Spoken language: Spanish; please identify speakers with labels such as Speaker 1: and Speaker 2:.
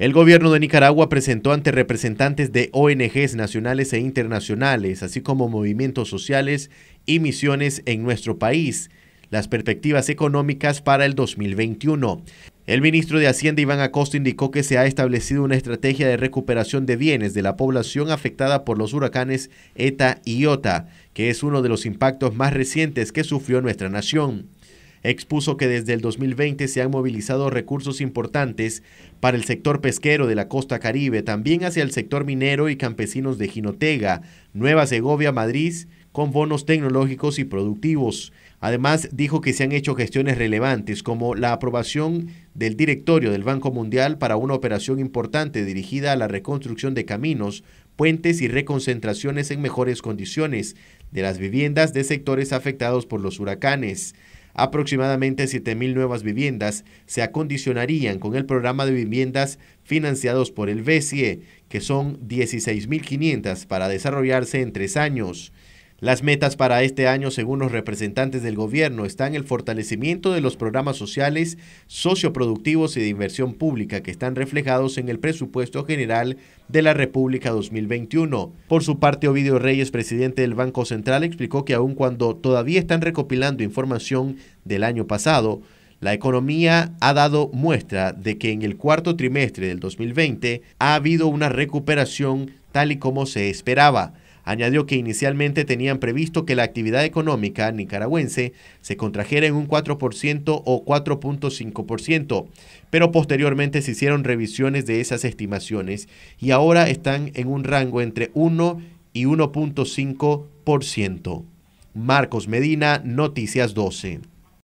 Speaker 1: El gobierno de Nicaragua presentó ante representantes de ONGs nacionales e internacionales, así como movimientos sociales y misiones en nuestro país, las perspectivas económicas para el 2021. El ministro de Hacienda Iván Acosta indicó que se ha establecido una estrategia de recuperación de bienes de la población afectada por los huracanes ETA y IOTA, que es uno de los impactos más recientes que sufrió nuestra nación expuso que desde el 2020 se han movilizado recursos importantes para el sector pesquero de la costa caribe, también hacia el sector minero y campesinos de Jinotega, Nueva Segovia, Madrid, con bonos tecnológicos y productivos. Además, dijo que se han hecho gestiones relevantes, como la aprobación del directorio del Banco Mundial para una operación importante dirigida a la reconstrucción de caminos, puentes y reconcentraciones en mejores condiciones de las viviendas de sectores afectados por los huracanes. Aproximadamente 7.000 nuevas viviendas se acondicionarían con el programa de viviendas financiados por el BCE, que son 16.500 para desarrollarse en tres años. Las metas para este año, según los representantes del gobierno, están el fortalecimiento de los programas sociales, socioproductivos y de inversión pública que están reflejados en el presupuesto general de la República 2021. Por su parte, Ovidio Reyes, presidente del Banco Central, explicó que aun cuando todavía están recopilando información del año pasado, la economía ha dado muestra de que en el cuarto trimestre del 2020 ha habido una recuperación tal y como se esperaba. Añadió que inicialmente tenían previsto que la actividad económica nicaragüense se contrajera en un 4% o 4.5%, pero posteriormente se hicieron revisiones de esas estimaciones y ahora están en un rango entre 1 y 1.5%. Marcos Medina, Noticias 12.